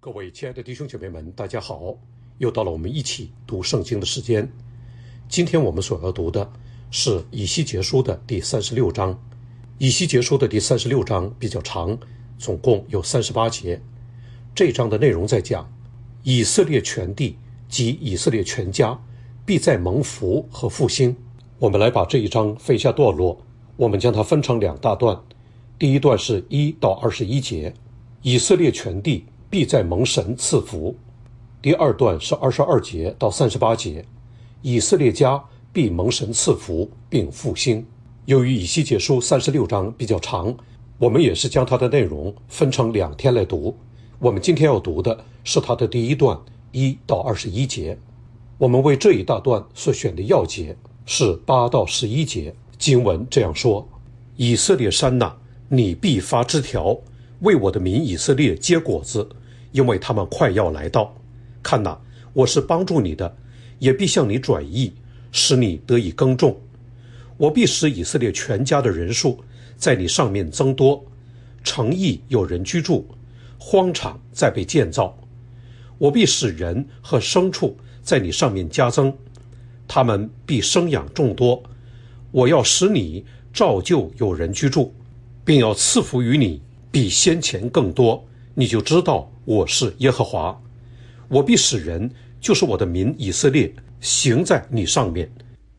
各位亲爱的弟兄姐妹们，大家好！又到了我们一起读圣经的时间。今天我们所要读的是以西结书的第三十六章。以西结书的第三十六章比较长，总共有三十八节。这章的内容在讲以色列全地及以色列全家必在蒙福和复兴。我们来把这一章分下段落，我们将它分成两大段。第一段是一到二十一节，以色列全地。必在蒙神赐福。第二段是二十二节到三十八节，以色列家必蒙神赐福并复兴。由于以西结书三十六章比较长，我们也是将它的内容分成两天来读。我们今天要读的是它的第一段一到二十一节。我们为这一大段所选的要节是八到十一节。经文这样说：“以色列山呐，你必发枝条。”为我的民以色列结果子，因为他们快要来到。看哪，我是帮助你的，也必向你转移，使你得以耕种。我必使以色列全家的人数在你上面增多，诚意有人居住，荒场在被建造。我必使人和牲畜在你上面加增，他们必生养众多。我要使你照旧有人居住，并要赐福于你。比先前更多，你就知道我是耶和华，我必使人，就是我的民以色列，行在你上面，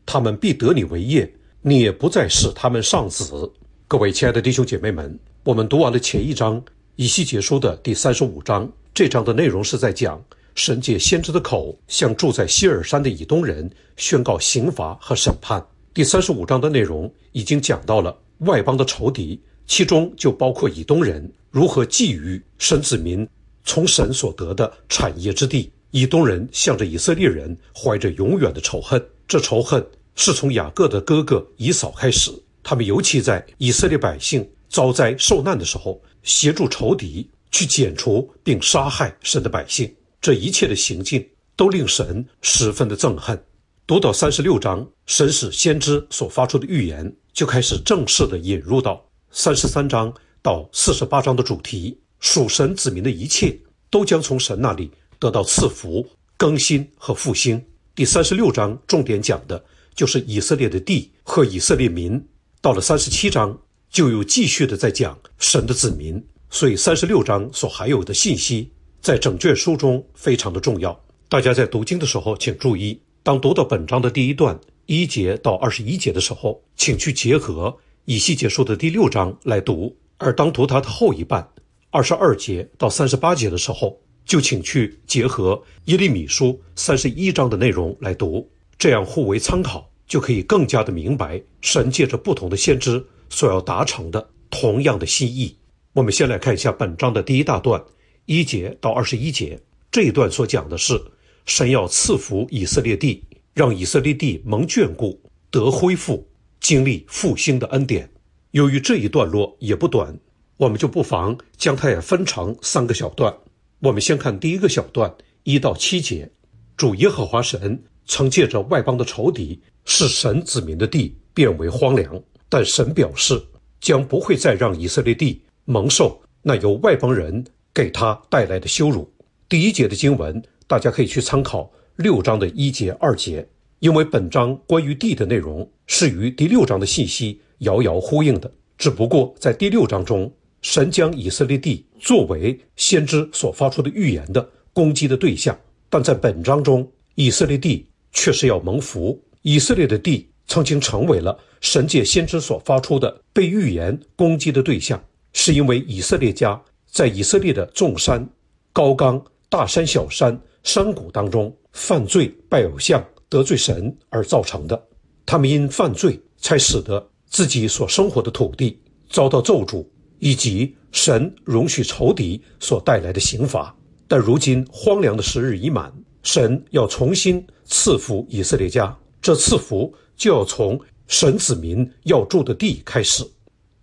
他们必得你为业，你也不再使他们丧子。各位亲爱的弟兄姐妹们，我们读完了前一章以西结书的第三十五章，这章的内容是在讲神借先知的口向住在希尔山的以东人宣告刑罚和审判。第三十五章的内容已经讲到了外邦的仇敌。其中就包括以东人如何觊觎神子民从神所得的产业之地。以东人向着以色列人怀着永远的仇恨，这仇恨是从雅各的哥哥以扫开始。他们尤其在以色列百姓遭灾受难的时候，协助仇敌去剪除并杀害神的百姓。这一切的行径都令神十分的憎恨。读到三十六章，神使先知所发出的预言就开始正式的引入到。三十三章到四十八章的主题，属神子民的一切都将从神那里得到赐福、更新和复兴。第三十六章重点讲的就是以色列的地和以色列民。到了三十七章，就有继续的在讲神的子民。所以，三十六章所含有的信息，在整卷书中非常的重要。大家在读经的时候，请注意，当读到本章的第一段一节到二十一节的时候，请去结合。以西结书的第六章来读，而当读它的后一半，二十二节到三十八节的时候，就请去结合耶利米书三十一章的内容来读，这样互为参考，就可以更加的明白神借着不同的先知所要达成的同样的心意。我们先来看一下本章的第一大段，一节到二十一节这一段所讲的是神要赐福以色列地，让以色列地蒙眷顾，得恢复。经历复兴的恩典。由于这一段落也不短，我们就不妨将它也分成三个小段。我们先看第一个小段，一到七节。主耶和华神曾借着外邦的仇敌使神子民的地变为荒凉，但神表示将不会再让以色列地蒙受那由外邦人给他带来的羞辱。第一节的经文，大家可以去参考六章的一节、二节。因为本章关于地的内容是与第六章的信息遥遥呼应的，只不过在第六章中，神将以色列地作为先知所发出的预言的攻击的对象；但在本章中，以色列地却是要蒙福。以色列的地曾经成为了神界先知所发出的被预言攻击的对象，是因为以色列家在以色列的众山、高冈、大山、小山、山谷当中犯罪拜偶像。得罪神而造成的，他们因犯罪才使得自己所生活的土地遭到咒诅，以及神容许仇敌所带来的刑罚。但如今荒凉的时日已满，神要重新赐福以色列家，这赐福就要从神子民要住的地开始。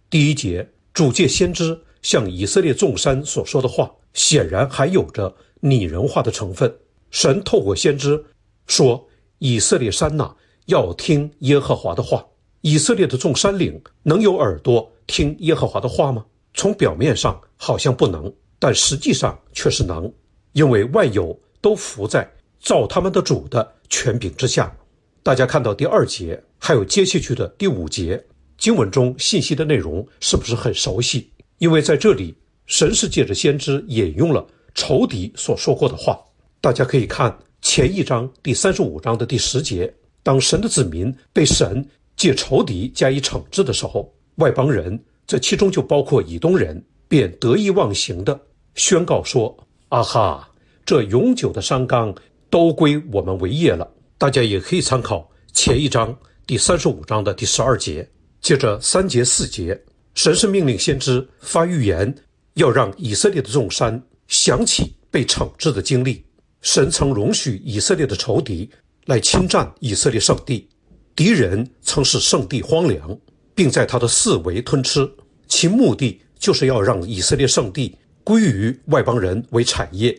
第一节，主界先知向以色列众山所说的话，显然还有着拟人化的成分。神透过先知说。以色列山呐，要听耶和华的话？以色列的众山岭能有耳朵听耶和华的话吗？从表面上好像不能，但实际上却是能，因为万有都伏在造他们的主的权柄之下。大家看到第二节，还有接下去的第五节经文中信息的内容是不是很熟悉？因为在这里，神是借着先知引用了仇敌所说过的话。大家可以看。前一章第三十五章的第十节，当神的子民被神借仇敌加以惩治的时候，外邦人，这其中就包括以东人，便得意忘形的宣告说：“啊哈，这永久的山冈都归我们为业了。”大家也可以参考前一章第三十五章的第十二节，接着三节四节，神是命令先知发预言，要让以色列的众山想起被惩治的经历。神曾容许以色列的仇敌来侵占以色列圣地，敌人曾使圣地荒凉，并在他的四围吞吃，其目的就是要让以色列圣地归于外邦人为产业。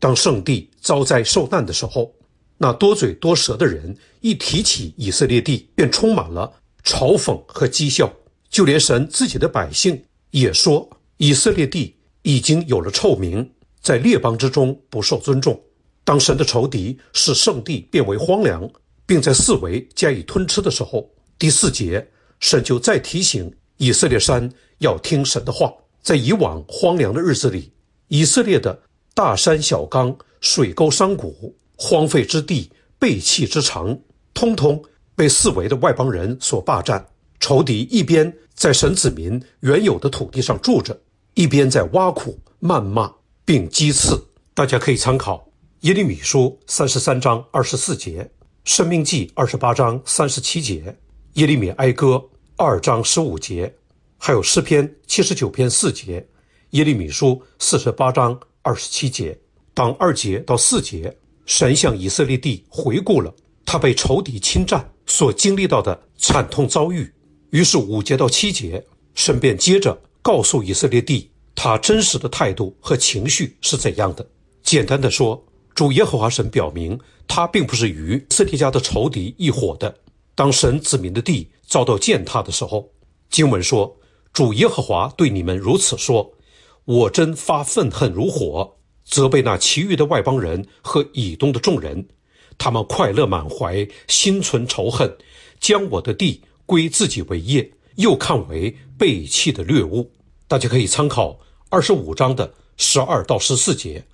当圣地遭灾受难的时候，那多嘴多舌的人一提起以色列地，便充满了嘲讽和讥笑，就连神自己的百姓也说，以色列地已经有了臭名，在列邦之中不受尊重。当神的仇敌使圣地变为荒凉，并在四围加以吞吃的时候，第四节神就再提醒以色列山要听神的话。在以往荒凉的日子里，以色列的大山、小冈、水沟、山谷、荒废之地、背弃之城，通通被四围的外邦人所霸占。仇敌一边在神子民原有的土地上住着，一边在挖苦、谩骂并讥刺。大家可以参考。耶利米书三十三章二十四节，生命记二十八章三十七节，耶利米哀歌二章十五节，还有诗篇七十九篇四节，耶利米书四十八章二十七节，当二节到四节，神向以色列地回顾了他被仇敌侵占所经历到的惨痛遭遇，于是五节到七节，顺便接着告诉以色列地他真实的态度和情绪是怎样的。简单的说。主耶和华神表明，他并不是与斯提加的仇敌一伙的。当神子民的地遭到践踏的时候，经文说：“主耶和华对你们如此说，我真发愤恨如火，责备那其余的外邦人和以东的众人，他们快乐满怀，心存仇恨，将我的地归自己为业，又看为背弃的掠物。”大家可以参考二十五章的十二到十四节。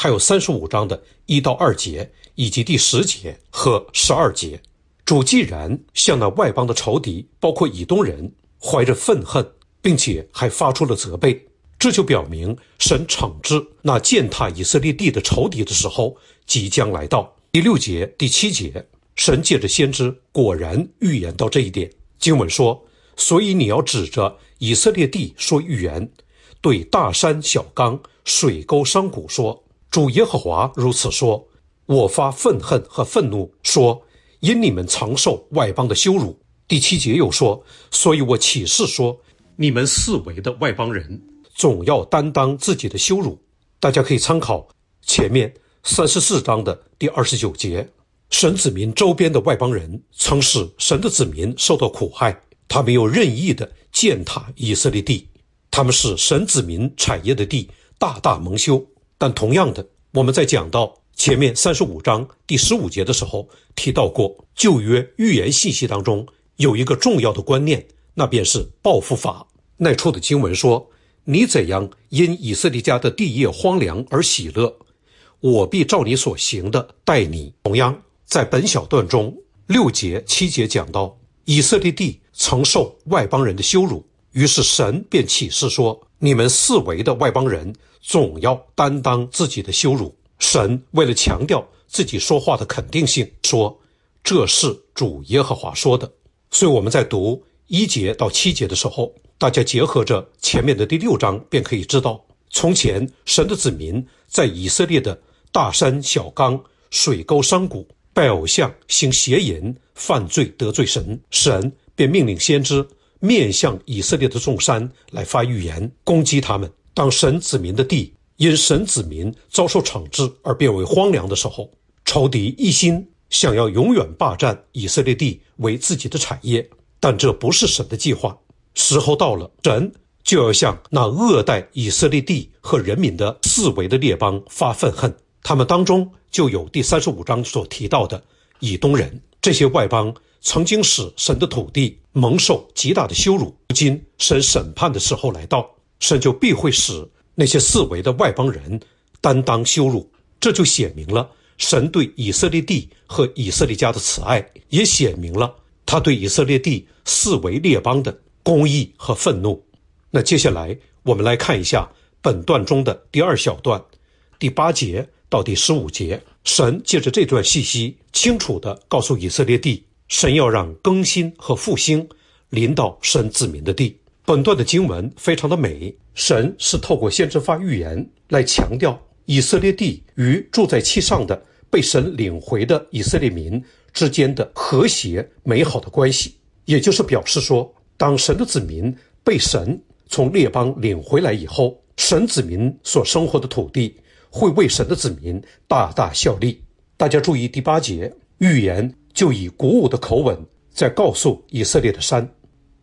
还有三十五章的一到二节，以及第十节和十二节。主既然向那外邦的仇敌，包括以东人，怀着愤恨，并且还发出了责备，这就表明神惩治那践踏以色列地的仇敌的时候即将来到。第六节、第七节，神借着先知果然预言到这一点。经文说：“所以你要指着以色列地说预言，对大山、小冈、水沟、山谷说。”主耶和华如此说：“我发愤恨和愤怒，说，因你们常受外邦的羞辱。”第七节又说：“所以我起誓说，你们四围的外邦人，总要担当自己的羞辱。”大家可以参考前面三十四章的第二十九节：神子民周边的外邦人曾使神的子民受到苦害，他们又任意的践踏以色列地，他们使神子民产业的地大大蒙羞。但同样的，我们在讲到前面三十五章第十五节的时候提到过，旧约预言信息当中有一个重要的观念，那便是报复法。那处的经文说：“你怎样因以色列家的地业荒凉而喜乐，我必照你所行的待你。”同样，在本小段中六节七节讲到，以色列地曾受外邦人的羞辱，于是神便启示说：“你们四围的外邦人。”总要担当自己的羞辱。神为了强调自己说话的肯定性，说：“这是主耶和华说的。”所以我们在读一节到七节的时候，大家结合着前面的第六章，便可以知道：从前神的子民在以色列的大山、小冈、水沟、山谷，拜偶像、行邪淫、犯罪得罪神，神便命令先知面向以色列的众山来发预言，攻击他们。当神子民的地因神子民遭受惩治而变为荒凉的时候，仇敌一心想要永远霸占以色列地为自己的产业，但这不是神的计划。时候到了，神就要向那恶待以色列地和人民的四维的列邦发愤恨，他们当中就有第三十五章所提到的以东人。这些外邦曾经使神的土地蒙受极大的羞辱，如今神审判的时候来到。神就必会使那些四围的外邦人担当羞辱，这就写明了神对以色列地和以色列家的慈爱，也写明了他对以色列地四围列邦的公义和愤怒。那接下来我们来看一下本段中的第二小段，第八节到第十五节，神借着这段信息，清楚的告诉以色列地，神要让更新和复兴临到神子民的地。本段的经文非常的美，神是透过先知发预言来强调以色列地与住在其上的被神领回的以色列民之间的和谐美好的关系，也就是表示说，当神的子民被神从列邦领回来以后，神子民所生活的土地会为神的子民大大效力。大家注意第八节预言就以鼓舞的口吻在告诉以色列的山。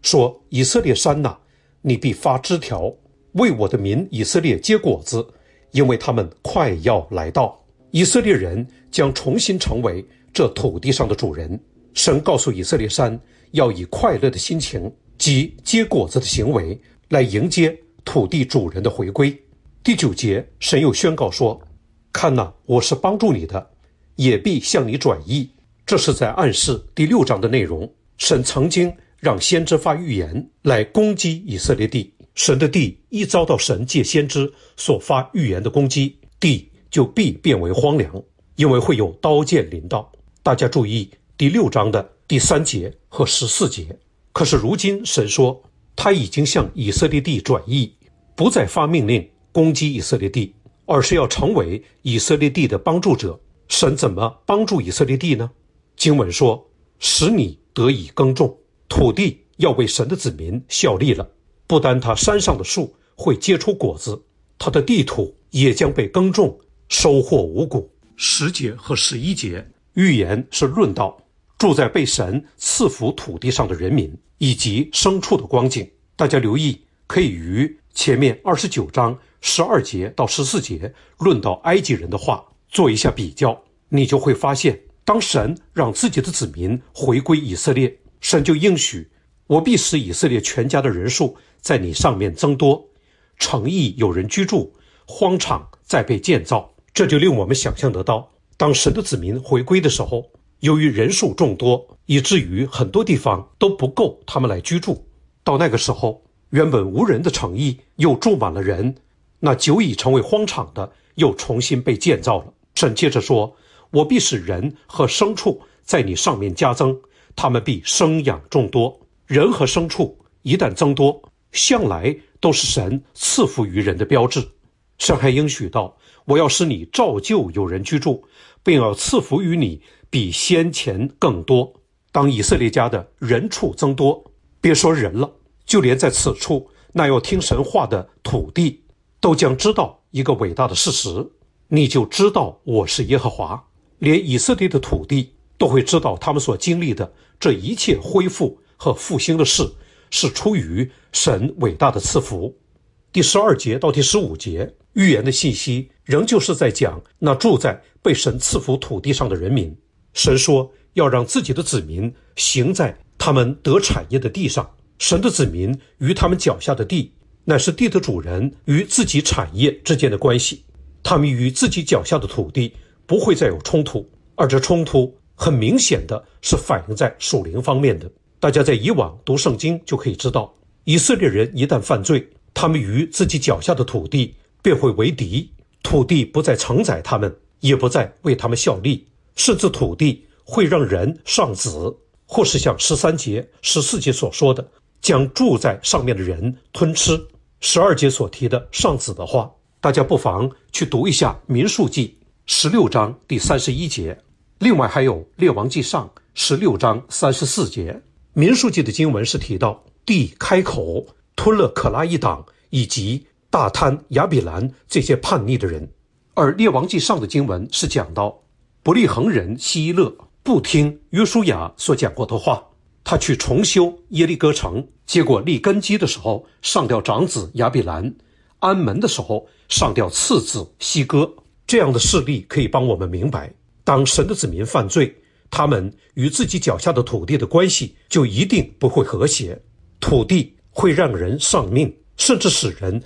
说以色列山呐，你必发枝条，为我的民以色列结果子，因为他们快要来到。以色列人将重新成为这土地上的主人。神告诉以色列山，要以快乐的心情及结果子的行为来迎接土地主人的回归。第九节，神又宣告说：“看呐，我是帮助你的，也必向你转意。”这是在暗示第六章的内容。神曾经。让先知发预言来攻击以色列地。神的地一遭到神借先知所发预言的攻击，地就必变为荒凉，因为会有刀剑临到。大家注意第六章的第三节和十四节。可是如今神说他已经向以色列地转移，不再发命令攻击以色列地，而是要成为以色列地的帮助者。神怎么帮助以色列地呢？经文说：“使你得以耕种。”土地要为神的子民效力了。不单他山上的树会结出果子，他的地土也将被耕种，收获五谷。十节和十一节预言是论到住在被神赐福土地上的人民以及牲畜的光景。大家留意，可以与前面二十九章十二节到十四节论到埃及人的话做一下比较，你就会发现，当神让自己的子民回归以色列。神就应许，我必使以色列全家的人数在你上面增多，诚意有人居住，荒场再被建造。这就令我们想象得到，当神的子民回归的时候，由于人数众多，以至于很多地方都不够他们来居住。到那个时候，原本无人的城邑又住满了人，那久已成为荒场的又重新被建造了。神接着说，我必使人和牲畜在你上面加增。他们必生养众多，人和牲畜一旦增多，向来都是神赐福于人的标志。神还应许道：“我要使你照旧有人居住，并要赐福于你，比先前更多。当以色列家的人畜增多，别说人了，就连在此处那要听神话的土地，都将知道一个伟大的事实：你就知道我是耶和华，连以色列的土地。”都会知道他们所经历的这一切恢复和复兴的事，是出于神伟大的赐福。第十二节到第十五节，预言的信息仍旧是在讲那住在被神赐福土地上的人民。神说要让自己的子民行在他们得产业的地上。神的子民与他们脚下的地，乃是地的主人与自己产业之间的关系。他们与自己脚下的土地不会再有冲突，而这冲突。很明显的是反映在属灵方面的。大家在以往读圣经就可以知道，以色列人一旦犯罪，他们与自己脚下的土地便会为敌，土地不再承载他们，也不再为他们效力，甚至土地会让人丧子，或是像十三节、十四节所说的，将住在上面的人吞吃。十二节所提的上子的话，大家不妨去读一下《民数记》十六章第三十一节。另外还有《列王纪上》十六章三十四节，《民书记》的经文是提到地开口吞了可拉一党，以及大贪亚比兰这些叛逆的人；而《列王纪上》的经文是讲到不利恒人希勒，不听约书亚所讲过的话，他去重修耶利哥城，结果立根基的时候上吊长子亚比兰，安门的时候上吊次子希哥。这样的事例可以帮我们明白。当神的子民犯罪，他们与自己脚下的土地的关系就一定不会和谐，土地会让人丧命，甚至使人。